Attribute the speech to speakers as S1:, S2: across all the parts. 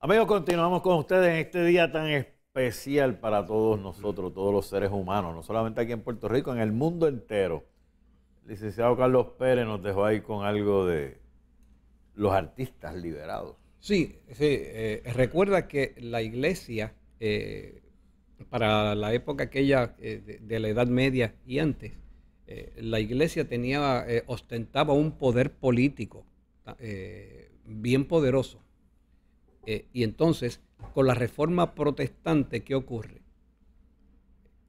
S1: Amigos, continuamos con ustedes en este día tan especial para todos nosotros, todos los seres humanos, no solamente aquí en Puerto Rico, en el mundo entero. licenciado Carlos Pérez nos dejó ahí con algo de los artistas liberados.
S2: Sí, sí. Eh, recuerda que la iglesia, eh, para la época aquella eh, de, de, la Edad Media y antes, la iglesia tenía, ostentaba un poder político bien poderoso eh, y entonces, con la reforma protestante, ¿qué ocurre?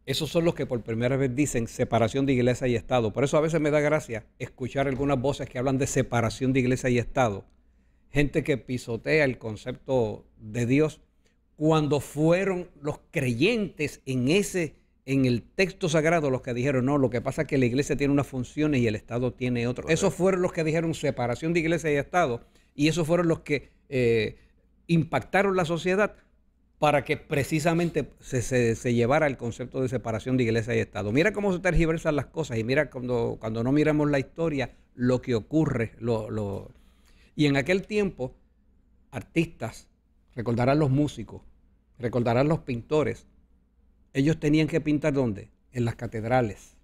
S2: Esos son los que por primera vez dicen separación de iglesia y Estado. Por eso a veces me da gracia escuchar algunas voces que hablan de separación de iglesia y Estado. Gente que pisotea el concepto de Dios cuando fueron los creyentes en ese en el texto sagrado los que dijeron, no, lo que pasa es que la iglesia tiene unas funciones y el Estado tiene otras. Esos fueron los que dijeron separación de iglesia y Estado. Y esos fueron los que eh, impactaron la sociedad para que precisamente se, llevara el concepto de separación de iglesia y Estado. Mira cómo se tergiversan las cosas y mira cuando, cuando no miramos la historia, lo que ocurre. Y en aquel tiempo, artistas, recordarán los músicos, recordarán los pintores, ellos tenían que pintar dónde? En las catedrales.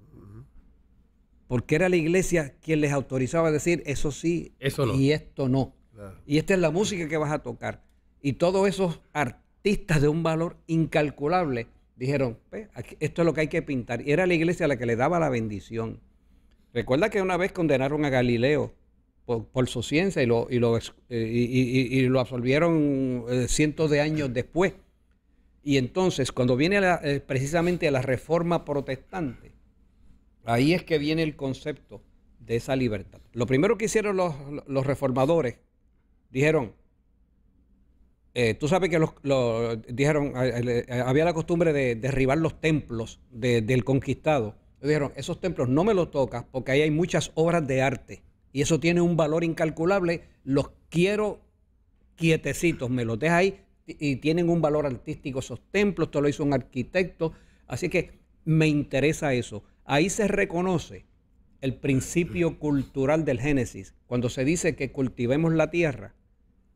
S2: Porque era la iglesia quien les autorizaba a decir, eso sí eso y esto no. Y esta es la música que vas a tocar. Y todos esos artistas de un valor incalculable dijeron, esto es lo que hay que pintar. Y era la iglesia la que le daba la bendición. Recuerda que una vez condenaron a Galileo por, su ciencia y lo, y lo, eh, absolvieron eh, cientos de años después. Y entonces, cuando viene eh, precisamente la reforma protestante, ahí es que viene el concepto de esa libertad. Lo primero que hicieron los, los reformadores, dijeron, eh, tú sabes que los, dijeron, había la costumbre de derribar los templos del conquistado. dijeron, esos templos no me los tocas porque ahí hay muchas obras de arte y eso tiene un valor incalculable. Los quiero quietecitos, me los deja ahí y tienen un valor artístico esos templos. Esto lo hizo un arquitecto. Así que me interesa eso. Ahí se reconoce el principio cultural del Génesis. Cuando se dice que cultivemos la tierra,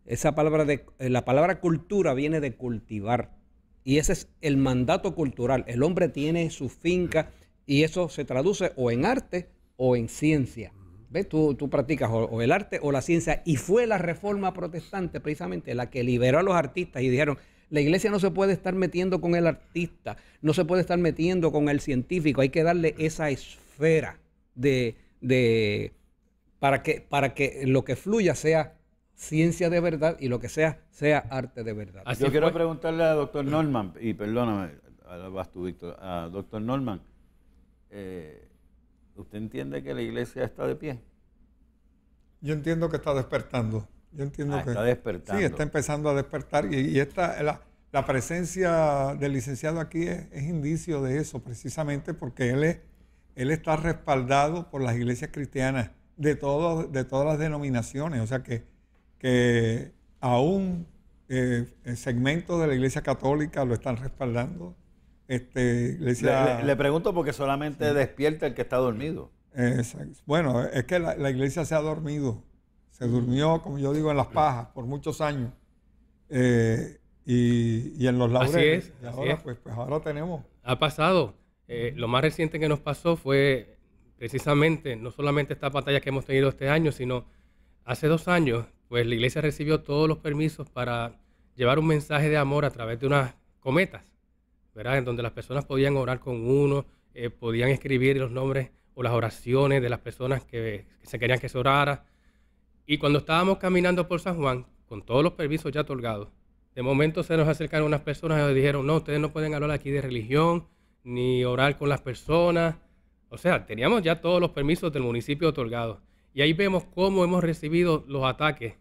S2: esa palabra de, eh, la palabra cultura viene de cultivar. Y ese es el mandato cultural. El hombre tiene su finca y eso se traduce o en arte o en ciencia. ¿Ves? Tú, tú practicas o, el arte o la ciencia. Y fue la reforma protestante precisamente la que liberó a los artistas y dijeron, la iglesia no se puede estar metiendo con el artista, no se puede estar metiendo con el científico, hay que darle esa esfera de, de para, que, para que lo que fluya sea ciencia de verdad y lo que sea, sea arte de verdad. Así Yo quiero
S1: preguntarle al doctor Norman, y perdóname, vas a doctor Norman, eh, ¿usted entiende que la iglesia está de pie?
S3: Yo entiendo que está despertando. Yo entiendo ah, que está despertando. Sí, está empezando a despertar y, esta, la, presencia del licenciado aquí es, indicio de eso, precisamente porque él, él está respaldado por las iglesias cristianas de, de todas las denominaciones. O sea que que aún eh, segmento de la Iglesia Católica lo están respaldando. Este, le,
S1: pregunto porque solamente despierta el que está dormido.
S3: Bueno, es que la, Iglesia se ha dormido. Se durmió, como yo digo, en las pajas por muchos años. Eh, y, en los laureles. Así ahora,
S4: pues, pues, ahora tenemos. Ha pasado. Eh, lo más reciente que nos pasó fue precisamente, no solamente esta batalla que hemos tenido este año, sino hace dos años pues la iglesia recibió todos los permisos para llevar un mensaje de amor a través de unas cometas, ¿verdad? En donde las personas podían orar con uno, eh, podían escribir los nombres o las oraciones de las personas que, que se querían que se orara. Y cuando estábamos caminando por San Juan, con todos los permisos ya otorgados, de momento se nos acercaron unas personas y nos dijeron, no, ustedes no pueden hablar aquí de religión, ni orar con las personas. O sea, teníamos ya todos los permisos del municipio otorgados. Y ahí vemos cómo hemos recibido los ataques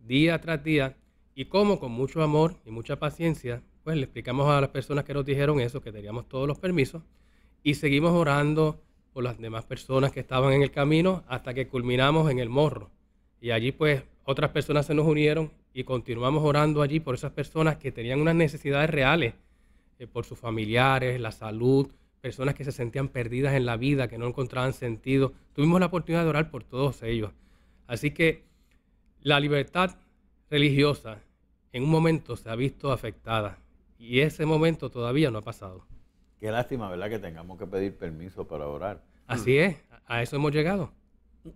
S4: día tras día y cómo con mucho amor y mucha paciencia, pues le explicamos a las personas que nos dijeron eso, que teníamos todos los permisos, y seguimos orando por las demás personas que estaban en el camino hasta que culminamos en el morro. Y allí pues otras personas se nos unieron y continuamos orando allí por esas personas que tenían unas necesidades reales, eh, por sus familiares, la salud, personas que se sentían perdidas en la vida, que no encontraban sentido. Tuvimos la oportunidad de orar por todos ellos. Así que la libertad religiosa en un momento se ha visto afectada y ese momento todavía no ha pasado. Qué lástima, ¿verdad? Que tengamos que pedir permiso para
S2: orar. Así es,
S4: a eso hemos llegado.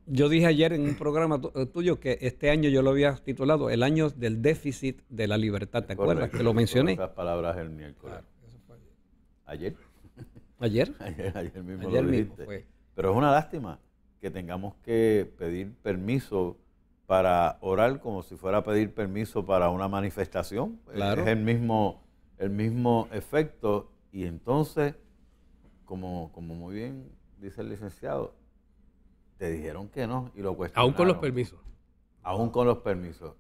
S2: Yo dije ayer en un programa eh, tuyo que este año yo lo había titulado El año del déficit de la libertad. ¿Te acuerdas que lo mencioné? Esas
S1: palabras el miércoles. eso fue
S2: ayer. ¿Ayer? ¿Ayer? Ayer, mismo lo
S1: Pero es una lástima que tengamos que pedir permiso para orar como si fuera a pedir permiso para una manifestación. Eh, es el mismo, el mismo efecto. Y entonces, como, como muy bien dice el licenciado, te dijeron que no y lo cuestionaron. Aún con los permisos. Aún con los permisos.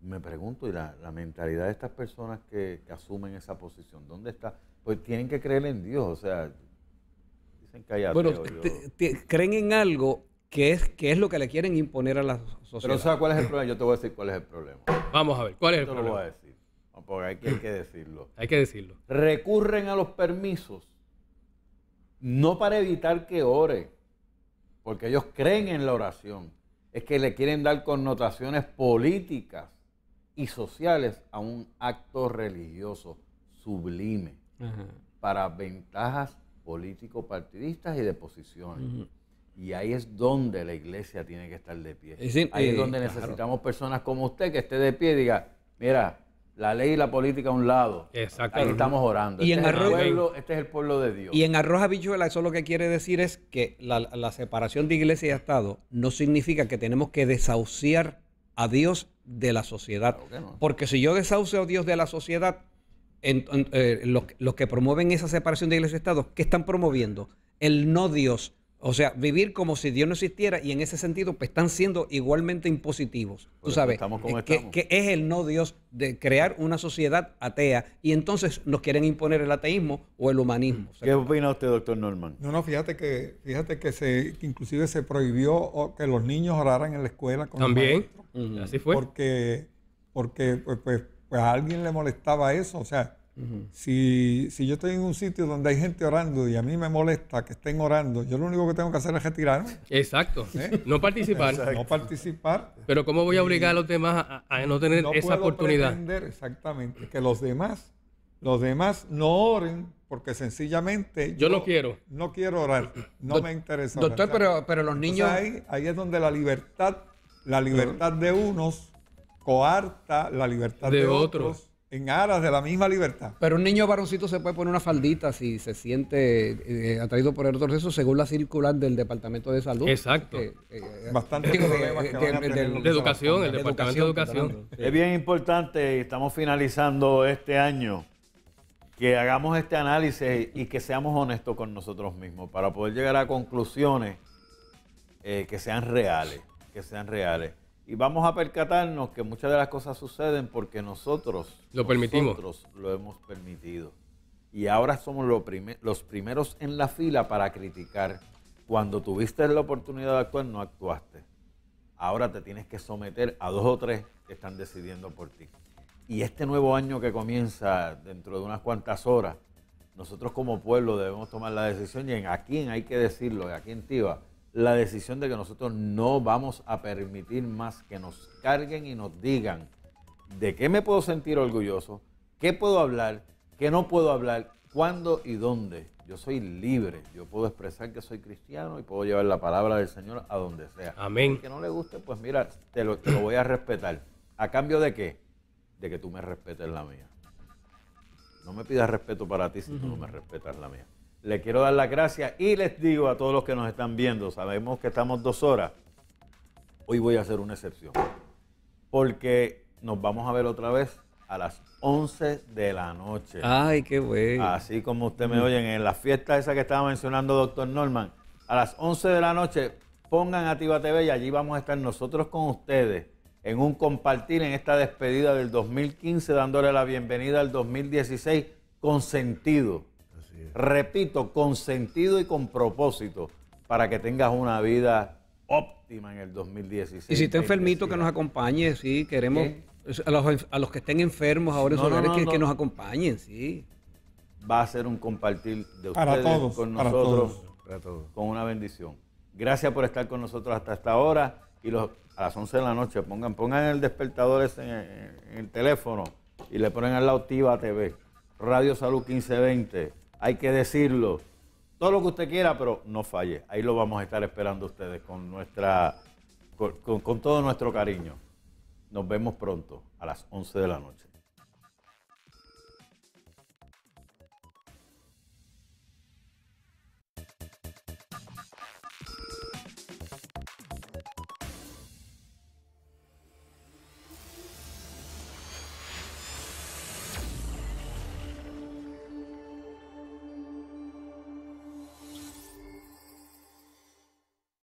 S1: Me pregunto, y la, mentalidad de estas personas que asumen esa posición, ¿dónde está? Pues tienen que creer en Dios, o sea, dicen que hay Bueno,
S2: creen en algo que es, que es lo que le quieren imponer a la sociedad. Pero ¿sabes cuál es el
S1: problema? Yo te voy a decir cuál es el problema. Vamos a ver, ¿cuál es el Yo te Lo voy a decir, porque hay hay que decirlo. Hay que decirlo. Recurren a los permisos, no para evitar que ore, porque ellos creen en la oración, es que le quieren dar connotaciones políticas y sociales a un acto religioso sublime para ventajas político-partidistas y de posiciones. Y ahí es donde la iglesia tiene que estar de pie. ahí es donde necesitamos personas como usted que esté de pie y diga, mira, la ley y la política a un lado. Exacto. Ahí estamos orando. Y este, en es el pueblo, este es el pueblo de Dios.
S2: Y en Arroja Habichuela eso lo que quiere decir es que la, separación de iglesia y Estado no significa que tenemos que desahuciar a Dios de la sociedad. Porque si yo desahucio a Dios de la sociedad, eh, los, que promueven esa separación de iglesia y Estado, ¿qué están promoviendo? El no Dios. O sea, vivir como si Dios no existiera y en ese sentido pues, están siendo igualmente impositivos. Tú sabes, eh, que, es el no Dios de crear una sociedad atea y entonces nos quieren imponer el ateísmo o el humanismo. ¿Qué opina usted, doctor Norman?
S3: No, no, fíjate que, fíjate que se, inclusive se prohibió que los niños oraran en la escuela. Con También, así fue. Porque, porque pues, pues pues a alguien le molestaba eso. O sea, si, si, yo estoy en un sitio donde hay gente orando y a mí me molesta que estén orando, yo lo único que tengo que hacer es retirarme.
S4: Exacto. ¿Eh? No participar. No participar. Pero ¿cómo
S3: voy a obligar a los demás a, no tener no esa puedo oportunidad? Pretender exactamente que los demás, los demás no oren porque sencillamente yo, lo no quiero no quiero orar no me interesa doctor pero los niños ahí, ahí es donde la libertad la libertad de
S2: unos coarta la libertad de, otros,
S3: en aras de la misma libertad.
S2: Pero un niño varoncito se puede poner una faldita si se siente eh, atraído por el eso según la circular del Departamento de Salud. Exacto. Bastante problemas
S4: de, educación, el Departamento de Educación. Es
S1: bien importante, estamos finalizando este año, que hagamos este análisis y que seamos honestos con nosotros mismos para poder llegar a conclusiones eh, que sean reales, que sean reales. Y vamos a percatarnos que muchas de las cosas suceden porque nosotros lo, permitimos. lo hemos permitido. Y ahora somos los, los primeros en la fila para criticar. Cuando tuviste la oportunidad de actuar, no actuaste. Ahora te tienes que someter a dos o tres que están decidiendo por ti. Y este nuevo año que comienza dentro de unas cuantas horas, nosotros como pueblo debemos tomar la decisión y en a quién hay que decirlo, y a quién tiba la decisión de que nosotros no vamos a permitir más que nos carguen y nos digan de qué me puedo sentir orgulloso, qué puedo hablar, qué no puedo hablar, cuándo y dónde. Yo soy libre, yo puedo expresar que soy cristiano y puedo llevar la palabra del Señor a donde sea. Amén. que no le guste, pues mira, te lo, voy a respetar. ¿A cambio de qué? De que tú me respetes la mía. No me pidas respeto para ti si tú no me respetas la mía. Le quiero dar las gracias y les digo a todos los que nos están viendo, sabemos que estamos dos horas. Hoy voy a hacer una excepción. Porque nos vamos a ver otra vez a las 11 de la noche. Ay, qué bueno. Así como usted me oyen en la fiesta esa que estaba mencionando doctor Norman, a las 11 de la noche pongan Activa TV y allí vamos a estar nosotros con ustedes en un compartir en esta despedida del 2015, dándole la bienvenida al 2016 con sentido Repito, con sentido y con propósito para que tengas una vida óptima en el 2016. Y si está
S2: enfermito, que nos acompañe, sí, queremos a los, que estén enfermos ahora que, nos acompañen,
S1: sí. Va a ser un compartir de ustedes con nosotros, con una bendición. Gracias por estar con nosotros hasta esta hora y los, a las 11 de la noche pongan, pongan el despertador en, el teléfono y le ponen al lado Tiva TV, Radio Salud 1520 hay que decirlo. Todo lo que usted quiera, pero no falle. Ahí lo vamos a estar esperando ustedes con nuestra todo nuestro cariño. Nos vemos pronto a las 11 de la noche.